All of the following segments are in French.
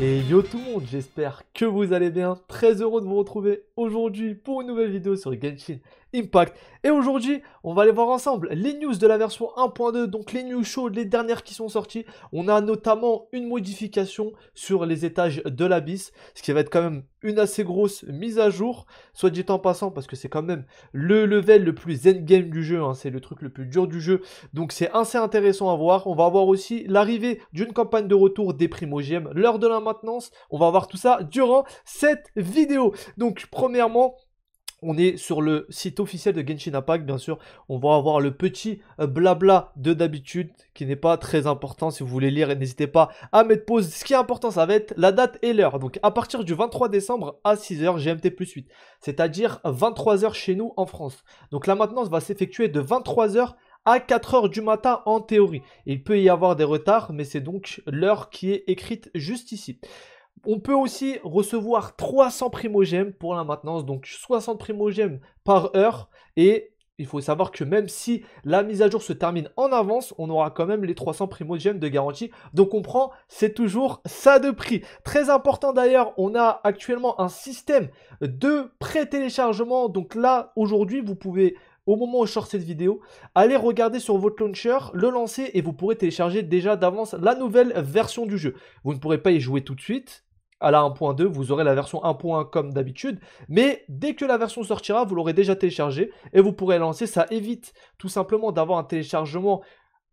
Et yo tout le monde, j'espère que vous allez bien. Très heureux de vous retrouver aujourd'hui pour une nouvelle vidéo sur Genshin Impact. Et aujourd'hui, on va aller voir ensemble les news de la version 1.2, donc les news chaudes, les dernières qui sont sorties. On a notamment une modification sur les étages de l'abysse, ce qui va être quand même une assez grosse mise à jour, soit dit en passant, parce que c'est quand même le level le plus endgame du jeu, hein, c'est le truc le plus dur du jeu, donc c'est assez intéressant à voir. On va voir aussi l'arrivée d'une campagne de retour des primogèmes, l'heure de la maintenance, on va voir tout ça durant cette vidéo. Donc premièrement, on est sur le site officiel de Genshin Impact, bien sûr. On va avoir le petit blabla de d'habitude qui n'est pas très important. Si vous voulez lire, n'hésitez pas à mettre pause. Ce qui est important, ça va être la date et l'heure. Donc à partir du 23 décembre à 6h GMT plus 8, c'est-à-dire 23h chez nous en France. Donc la maintenance va s'effectuer de 23h à 4h du matin en théorie. Il peut y avoir des retards, mais c'est donc l'heure qui est écrite juste ici. On peut aussi recevoir 300 primogèmes pour la maintenance, donc 60 primogèmes par heure. Et il faut savoir que même si la mise à jour se termine en avance, on aura quand même les 300 primogèmes de garantie. Donc on prend, c'est toujours ça de prix. Très important d'ailleurs, on a actuellement un système de pré-téléchargement. Donc là, aujourd'hui, vous pouvez au moment où je sors cette vidéo, aller regarder sur votre launcher, le lancer et vous pourrez télécharger déjà d'avance la nouvelle version du jeu. Vous ne pourrez pas y jouer tout de suite, à la 1.2, vous aurez la version 1.1 comme d'habitude, mais dès que la version sortira, vous l'aurez déjà téléchargée et vous pourrez lancer. Ça évite tout simplement d'avoir un téléchargement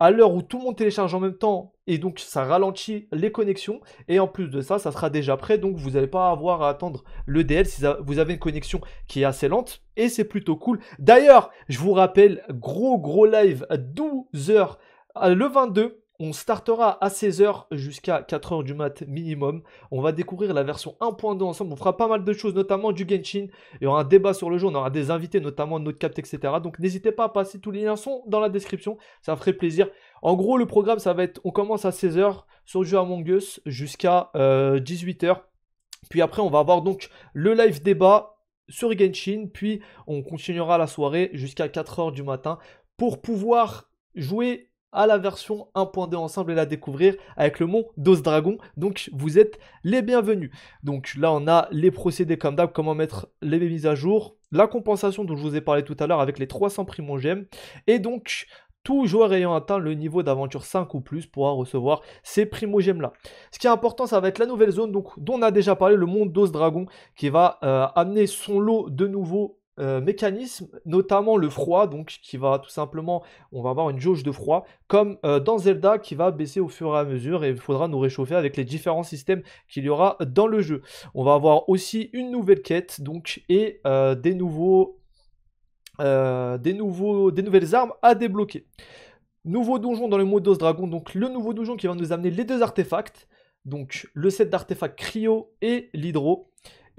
à l'heure où tout le monde télécharge en même temps et donc ça ralentit les connexions et en plus de ça ça sera déjà prêt donc vous n'allez pas avoir à attendre le DL si vous avez une connexion qui est assez lente et c'est plutôt cool d'ailleurs je vous rappelle gros gros live à 12h euh, le 22 on startera à 16h jusqu'à 4h du mat minimum. On va découvrir la version 1.2 ensemble. On fera pas mal de choses, notamment du Genshin. Il y aura un débat sur le jeu, on aura des invités, notamment notre capte, etc. Donc n'hésitez pas à passer. Tous les liens sont dans la description. Ça ferait plaisir. En gros, le programme, ça va être on commence à 16h sur le jeu Among Us jusqu'à 18h. Euh, Puis après, on va avoir donc le live débat sur Genshin. Puis on continuera la soirée jusqu'à 4h du matin pour pouvoir jouer à la version 1.2 ensemble et la découvrir avec le monde Dos Dragon. Donc vous êtes les bienvenus. Donc là on a les procédés comme d'hab, comment mettre les mises à jour, la compensation dont je vous ai parlé tout à l'heure avec les 300 primogèmes. et donc tout joueur ayant atteint le niveau d'aventure 5 ou plus pourra recevoir ces primogèmes là. Ce qui est important, ça va être la nouvelle zone donc, dont on a déjà parlé, le monde d'Os Dragon, qui va euh, amener son lot de nouveaux euh, mécanisme mécanismes, notamment le froid, donc qui va tout simplement, on va avoir une jauge de froid, comme euh, dans Zelda qui va baisser au fur et à mesure et il faudra nous réchauffer avec les différents systèmes qu'il y aura dans le jeu. On va avoir aussi une nouvelle quête, donc, et euh, des nouveaux. des, nouveaux, des nouvelles armes à débloquer. Nouveau donjon dans le mode d'os dragon, donc le nouveau donjon qui va nous amener les deux artefacts, donc le set d'artefacts cryo et l'hydro.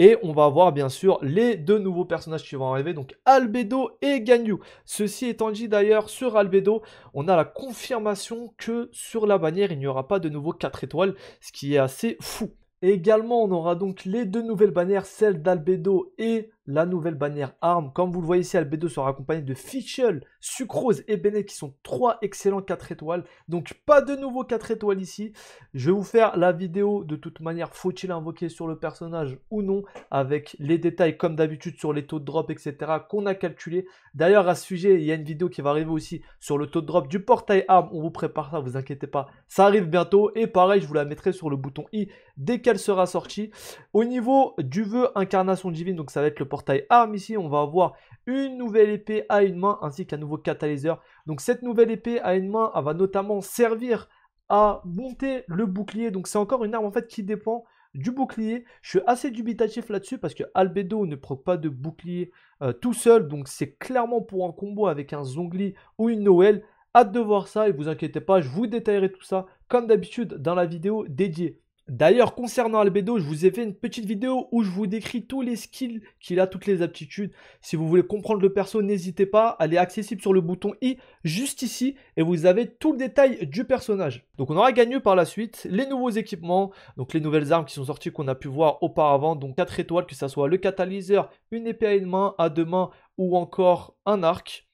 Et on va avoir bien sûr les deux nouveaux personnages qui vont arriver, donc Albedo et Ganyu. Ceci étant dit d'ailleurs, sur Albedo, on a la confirmation que sur la bannière, il n'y aura pas de nouveau 4 étoiles, ce qui est assez fou. également, on aura donc les deux nouvelles bannières, celle d'Albedo et la nouvelle bannière ARM. Comme vous le voyez ici, Albedo sera accompagné de Fischl, Sucrose et Bennett qui sont trois excellents 4 étoiles. Donc pas de nouveau 4 étoiles ici. Je vais vous faire la vidéo de toute manière, faut-il invoquer sur le personnage ou non, avec les détails comme d'habitude sur les taux de drop, etc. qu'on a calculé. D'ailleurs, à ce sujet, il y a une vidéo qui va arriver aussi sur le taux de drop du portail armes, On vous prépare ça, vous inquiétez pas. Ça arrive bientôt et pareil, je vous la mettrai sur le bouton i dès qu'elle sera sortie. Au niveau du vœu incarnation divine, donc ça va être le portail Taille arme ah, ici, on va avoir une nouvelle épée à une main ainsi qu'un nouveau catalyseur. Donc cette nouvelle épée à une main, va notamment servir à monter le bouclier. Donc c'est encore une arme en fait qui dépend du bouclier. Je suis assez dubitatif là-dessus parce que Albedo ne prend pas de bouclier euh, tout seul. Donc c'est clairement pour un combo avec un Zongli ou une Noël. Hâte de voir ça et vous inquiétez pas, je vous détaillerai tout ça comme d'habitude dans la vidéo dédiée. D'ailleurs, concernant Albedo, je vous ai fait une petite vidéo où je vous décris tous les skills qu'il a, toutes les aptitudes. Si vous voulez comprendre le perso, n'hésitez pas. Elle est accessible sur le bouton i juste ici et vous avez tout le détail du personnage. Donc on aura gagné par la suite les nouveaux équipements, donc les nouvelles armes qui sont sorties qu'on a pu voir auparavant. Donc 4 étoiles, que ce soit le catalyseur, une épée à une main, à deux mains ou encore un arc.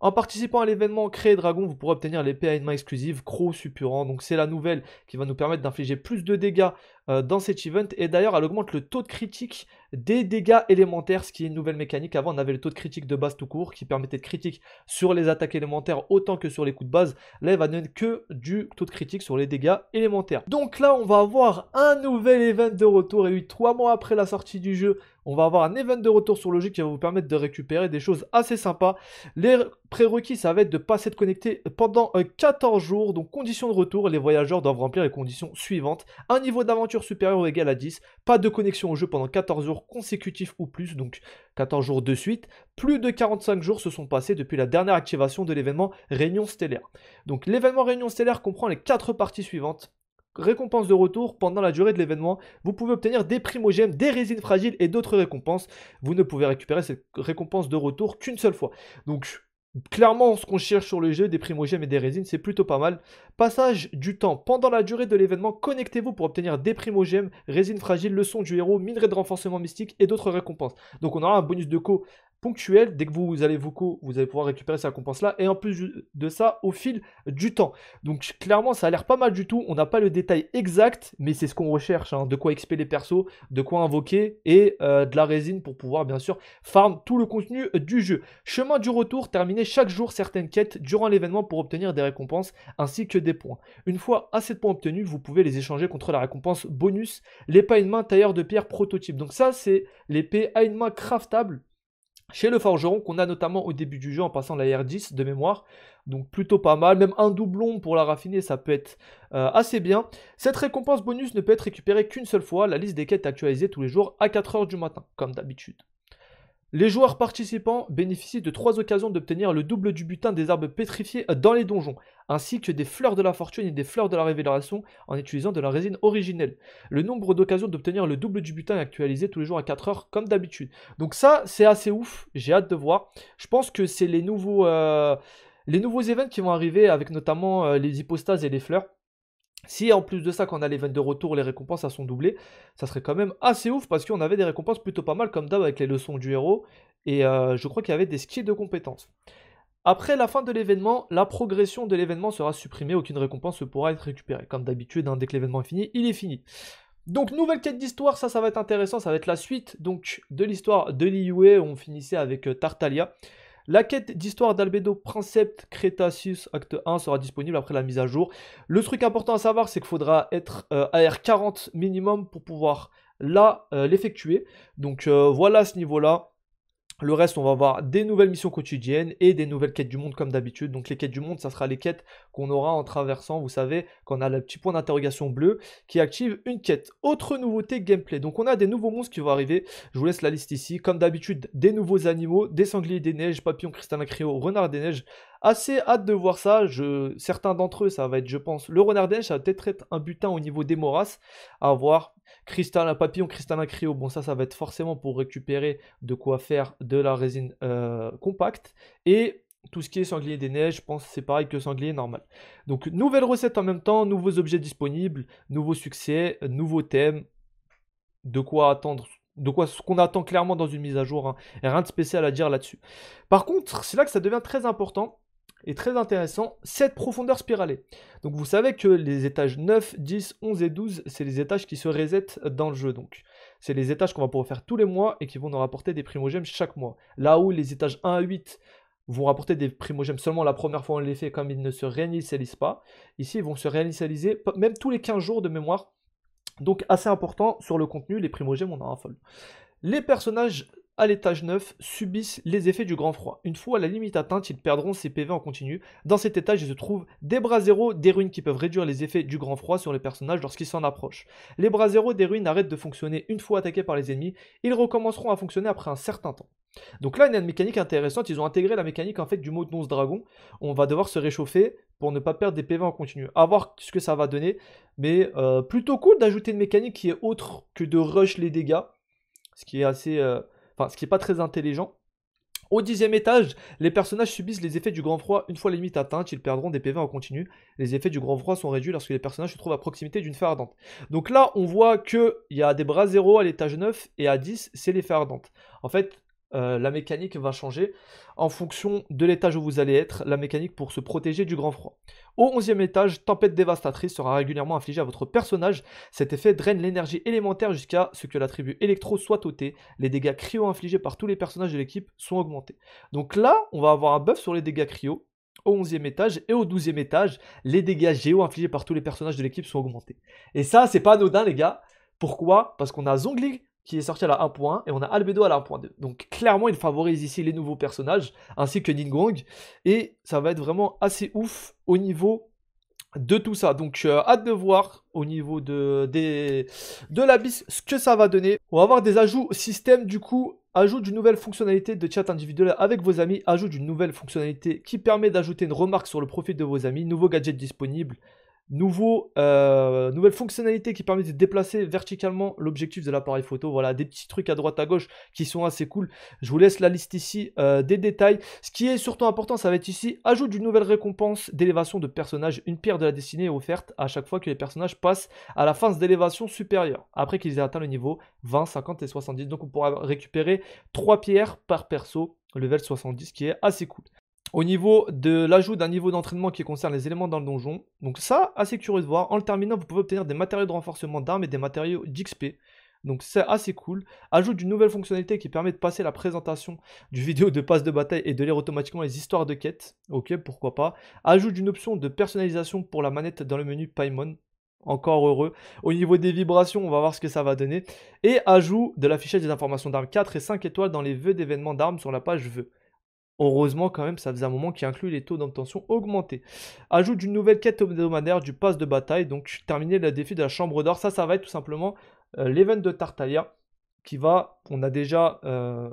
En participant à l'événement Créer Dragon, vous pourrez obtenir l'épée à une main exclusive, cro Suppurant. Donc c'est la nouvelle qui va nous permettre d'infliger plus de dégâts euh, dans cet event. Et d'ailleurs, elle augmente le taux de critique des dégâts élémentaires, ce qui est une nouvelle mécanique. Avant, on avait le taux de critique de base tout court qui permettait de critique sur les attaques élémentaires autant que sur les coups de base. Là, elle va donner que du taux de critique sur les dégâts élémentaires. Donc là, on va avoir un nouvel event de retour. Et oui, trois mois après la sortie du jeu, on va avoir un event de retour sur le qui va vous permettre de récupérer des choses assez sympas. Les prérequis, ça va être de passer de connecté pendant 14 euh, jours. Donc, conditions de retour, les voyageurs doivent remplir les conditions suivantes. Un niveau d'aventure supérieur supérieure ou égale à 10, pas de connexion au jeu pendant 14 jours consécutifs ou plus, donc 14 jours de suite. Plus de 45 jours se sont passés depuis la dernière activation de l'événement Réunion stellaire. Donc l'événement Réunion stellaire comprend les quatre parties suivantes récompense de retour pendant la durée de l'événement. Vous pouvez obtenir des primogèmes, des résines fragiles et d'autres récompenses. Vous ne pouvez récupérer cette récompense de retour qu'une seule fois. Donc clairement ce qu'on cherche sur le jeu, des primogèmes et des résines, c'est plutôt pas mal. Passage du temps. Pendant la durée de l'événement, connectez-vous pour obtenir des primogèmes, résines fragiles, leçons du héros, minerais de renforcement mystique et d'autres récompenses. Donc on aura un bonus de co Ponctuel, Dès que vous allez vocaux, vous allez pouvoir récupérer sa récompense-là. Et en plus de ça, au fil du temps. Donc clairement, ça a l'air pas mal du tout. On n'a pas le détail exact, mais c'est ce qu'on recherche. Hein. De quoi XP les persos, de quoi invoquer et euh, de la résine pour pouvoir bien sûr farm tout le contenu du jeu. Chemin du retour, terminer chaque jour certaines quêtes durant l'événement pour obtenir des récompenses ainsi que des points. Une fois assez de points obtenus, vous pouvez les échanger contre la récompense bonus, l'épée à une main tailleur de pierre prototype. Donc ça, c'est l'épée à une main craftable chez le forgeron, qu'on a notamment au début du jeu en passant la R10 de mémoire, donc plutôt pas mal, même un doublon pour la raffiner, ça peut être euh, assez bien. Cette récompense bonus ne peut être récupérée qu'une seule fois, la liste des quêtes actualisée tous les jours à 4h du matin, comme d'habitude. Les joueurs participants bénéficient de trois occasions d'obtenir le double du butin des arbres pétrifiés dans les donjons, ainsi que des fleurs de la fortune et des fleurs de la révélation en utilisant de la résine originelle. Le nombre d'occasions d'obtenir le double du butin est actualisé tous les jours à 4 heures comme d'habitude. Donc ça, c'est assez ouf, j'ai hâte de voir. Je pense que c'est les nouveaux... Euh, événements qui vont arriver avec notamment euh, les hypostases et les fleurs. Si en plus de ça, qu'on on a l'événement de retour, les récompenses sont doublées, ça serait quand même assez ouf parce qu'on avait des récompenses plutôt pas mal comme d'hab avec les leçons du héros. Et euh, je crois qu'il y avait des skis de compétences. Après la fin de l'événement, la progression de l'événement sera supprimée, aucune récompense ne pourra être récupérée. Comme d'habitude, hein, dès que l'événement est fini, il est fini. Donc nouvelle quête d'histoire, ça ça va être intéressant, ça va être la suite donc de l'histoire de l'IUE, on finissait avec euh, Tartalia. La quête d'histoire d'Albedo Princept Cretaceous Acte 1 sera disponible après la mise à jour. Le truc important à savoir, c'est qu'il faudra être euh, à AR40 minimum pour pouvoir euh, l'effectuer. Donc euh, voilà ce niveau-là. Le reste, on va avoir des nouvelles missions quotidiennes et des nouvelles quêtes du monde comme d'habitude. Donc les quêtes du monde, ça sera les quêtes qu'on aura en traversant. Vous savez, qu'on a le petit point d'interrogation bleu qui active une quête. Autre nouveauté gameplay. Donc on a des nouveaux monstres qui vont arriver. Je vous laisse la liste ici. Comme d'habitude, des nouveaux animaux, des sangliers des neiges, papillons cristallins, cryo, renard des neiges. Assez hâte de voir ça. Certains d'entre eux, ça va être, je pense, le renard des neiges, ça va peut-être être un butin au niveau des moras à voir à papillon à cryo, bon ça ça va être forcément pour récupérer de quoi faire de la résine euh, compacte. Et tout ce qui est sanglier des neiges, je pense c'est pareil que sanglier normal. Donc nouvelle recette en même temps, nouveaux objets disponibles, nouveaux succès, nouveaux thèmes, de quoi attendre de quoi ce qu'on attend clairement dans une mise à jour. Hein. rien de spécial à dire là-dessus. Par contre, c'est là que ça devient très important est très intéressant, cette profondeur spiralée. Donc vous savez que les étages 9, 10, 11 et 12, c'est les étages qui se resettent dans le jeu. Donc c'est les étages qu'on va pouvoir faire tous les mois et qui vont nous rapporter des primogèmes chaque mois. Là où les étages 1 à 8 vont rapporter des primogèmes seulement la première fois on les fait comme ils ne se réinitialisent pas. Ici ils vont se réinitialiser même tous les 15 jours de mémoire. Donc assez important sur le contenu, les primogèmes on a un Les personnages à l'étage 9 subissent les effets du grand froid. Une fois la limite atteinte, ils perdront ses PV en continu. Dans cet étage, il se trouve des bras zéro, des ruines qui peuvent réduire les effets du grand froid sur les personnages lorsqu'ils s'en approchent. Les bras zéro des ruines arrêtent de fonctionner une fois attaqués par les ennemis, ils recommenceront à fonctionner après un certain temps. Donc là, il y a une mécanique intéressante, ils ont intégré la mécanique en fait du mot de dragon. On va devoir se réchauffer pour ne pas perdre des PV en continu. A voir ce que ça va donner, mais euh, plutôt cool d'ajouter une mécanique qui est autre que de rush les dégâts, ce qui est assez... Euh, enfin ce qui n'est pas très intelligent. Au dixième étage, les personnages subissent les effets du grand froid. Une fois les limites atteintes, ils perdront des PV en continu. Les effets du grand froid sont réduits lorsque les personnages se trouvent à proximité d'une fée ardente. Donc là, on voit qu'il y a des bras 0 à l'étage 9 et à 10, c'est les fées En fait, euh, la mécanique va changer en fonction de l'étage où vous allez être, la mécanique pour se protéger du grand froid. Au 11e étage, tempête dévastatrice sera régulièrement infligée à votre personnage. Cet effet draine l'énergie élémentaire jusqu'à ce que l'attribut électro soit ôté Les dégâts cryo infligés par tous les personnages de l'équipe sont augmentés. Donc là, on va avoir un buff sur les dégâts cryo au 11e étage et au 12e étage, les dégâts géo infligés par tous les personnages de l'équipe sont augmentés. Et ça, c'est pas anodin les gars. Pourquoi Parce qu'on a Zongli qui est sorti à la 1.1 et on a Albedo à la 1.2. Donc clairement, il favorise ici les nouveaux personnages ainsi que Ningguang et ça va être vraiment assez ouf au niveau de tout ça. Donc euh, hâte de voir au niveau de, des, de l'abysse ce que ça va donner. On va avoir des ajouts système du coup. Ajout d'une nouvelle fonctionnalité de chat individuel avec vos amis. Ajout d'une nouvelle fonctionnalité qui permet d'ajouter une remarque sur le profil de vos amis. Nouveau gadget disponible. Nouveau, euh, nouvelle fonctionnalité qui permet de déplacer verticalement l'objectif de l'appareil photo. Voilà, des petits trucs à droite à gauche qui sont assez cool. Je vous laisse la liste ici euh, des détails. Ce qui est surtout important, ça va être ici, ajoute une nouvelle récompense d'élévation de personnage. Une pierre de la destinée est offerte à chaque fois que les personnages passent à la phase d'élévation supérieure, après qu'ils aient atteint le niveau 20, 50 et 70. Donc on pourra récupérer 3 pierres par perso level 70 qui est assez cool au niveau de l'ajout d'un niveau d'entraînement qui concerne les éléments dans le donjon. Donc ça, assez curieux de voir. En le terminant, vous pouvez obtenir des matériaux de renforcement d'armes et des matériaux d'XP. Donc c'est assez cool. Ajout d'une nouvelle fonctionnalité qui permet de passer la présentation du vidéo de passe de bataille et de lire automatiquement les histoires de quête. Ok, pourquoi pas. Ajout d'une option de personnalisation pour la manette dans le menu Paimon. Encore heureux. Au niveau des vibrations, on va voir ce que ça va donner. Et ajout de l'affichage des informations d'armes 4 et 5 étoiles dans les vœux d'événements d'armes sur la page vœux. Heureusement, quand même, ça faisait un moment qui inclut les taux d'obtention augmentés. Ajoute d'une nouvelle quête hebdomadaire du pass de bataille. Donc, terminer le défi de la chambre d'or. Ça, ça va être tout simplement euh, l'event de Tartalia qui va. On a déjà euh,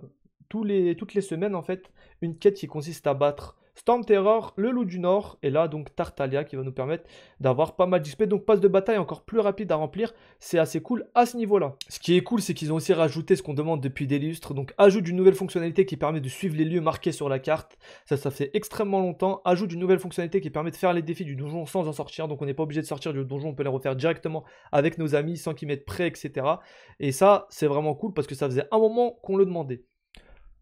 les, toutes les semaines, en fait, une quête qui consiste à battre Storm Terror, le loup du nord, et là donc Tartalia qui va nous permettre d'avoir pas mal d'XP. Donc passe de bataille encore plus rapide à remplir, c'est assez cool à ce niveau-là. Ce qui est cool, c'est qu'ils ont aussi rajouté ce qu'on demande depuis des lustres, donc ajoute d'une nouvelle fonctionnalité qui permet de suivre les lieux marqués sur la carte. Ça, ça fait extrêmement longtemps. Ajoute d'une nouvelle fonctionnalité qui permet de faire les défis du donjon sans en sortir, donc on n'est pas obligé de sortir du donjon, on peut les refaire directement avec nos amis sans qu'ils mettent prêt, etc. Et ça, c'est vraiment cool parce que ça faisait un moment qu'on le demandait.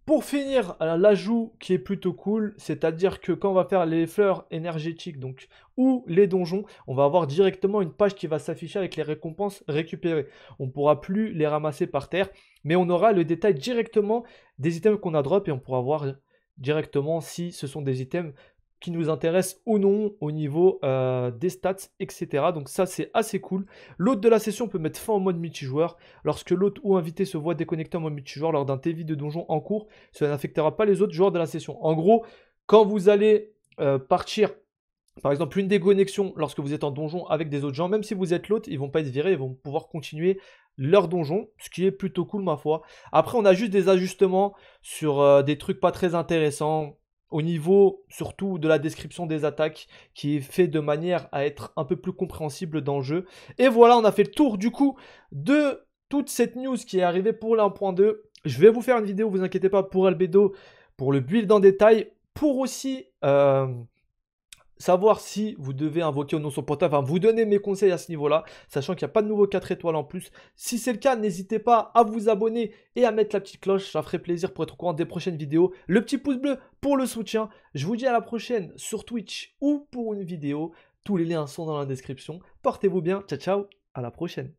Pour finir, l'ajout qui est plutôt cool, c'est-à-dire que quand on va faire les fleurs énergétiques donc ou les donjons, on va avoir directement une page qui va s'afficher avec les récompenses récupérées. On ne pourra plus les ramasser par terre, mais on aura le détail directement des items qu'on a drop et on pourra voir directement si ce sont des items qui nous intéresse ou non au niveau euh, des stats, etc. Donc ça, c'est assez cool. L'hôte de la session peut mettre fin au mode multijoueur. Lorsque l'hôte ou invité se voit déconnecté en mode multijoueur lors d'un TV de donjon en cours, cela n'affectera pas les autres joueurs de la session. En gros, quand vous allez euh, partir par exemple, une déconnexion lorsque vous êtes en donjon avec des autres gens, même si vous êtes l'autre, ils vont pas être virés, ils vont pouvoir continuer leur donjon, ce qui est plutôt cool ma foi. Après, on a juste des ajustements sur euh, des trucs pas très intéressants, au niveau surtout de la description des attaques qui est fait de manière à être un peu plus compréhensible dans le jeu. Et voilà, on a fait le tour du coup de toute cette news qui est arrivée pour la 1.2. Je vais vous faire une vidéo, vous inquiétez pas, pour Albedo, pour le build en détail, pour aussi... Euh, savoir si vous devez invoquer ou non son portable, enfin vous donner mes conseils à ce niveau-là, sachant qu'il n'y a pas de nouveau 4 étoiles en plus. Si c'est le cas, n'hésitez pas à vous abonner et à mettre la petite cloche, ça ferait plaisir pour être au courant des prochaines vidéos. Le petit pouce bleu pour le soutien. Je vous dis à la prochaine sur Twitch ou pour une vidéo. Tous les liens sont dans la description. Portez-vous bien, ciao ciao, à la prochaine.